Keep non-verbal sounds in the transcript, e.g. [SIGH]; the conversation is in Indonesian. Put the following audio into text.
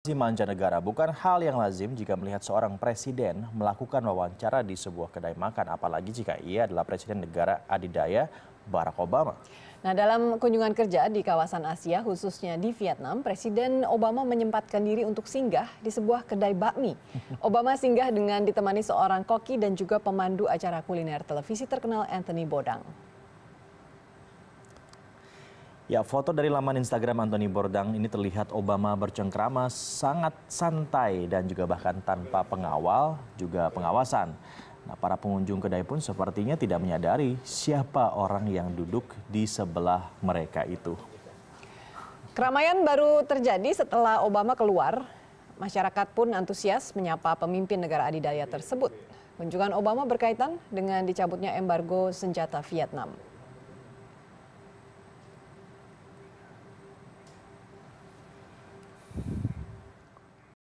Di mancanegara bukan hal yang lazim jika melihat seorang presiden melakukan wawancara di sebuah kedai makan, apalagi jika ia adalah presiden negara adidaya Barack Obama. Nah, dalam kunjungan kerja di kawasan Asia, khususnya di Vietnam, Presiden Obama menyempatkan diri untuk singgah di sebuah kedai bakmi. [LAUGHS] Obama singgah dengan ditemani seorang koki dan juga pemandu acara kuliner televisi terkenal Anthony Bodang. Ya, foto dari laman Instagram Anthony Bordang ini terlihat Obama bercengkrama sangat santai dan juga bahkan tanpa pengawal juga pengawasan. Nah, para pengunjung kedai pun sepertinya tidak menyadari siapa orang yang duduk di sebelah mereka itu. Keramaian baru terjadi setelah Obama keluar. Masyarakat pun antusias menyapa pemimpin negara adidaya tersebut. Kunjungan Obama berkaitan dengan dicabutnya embargo senjata Vietnam.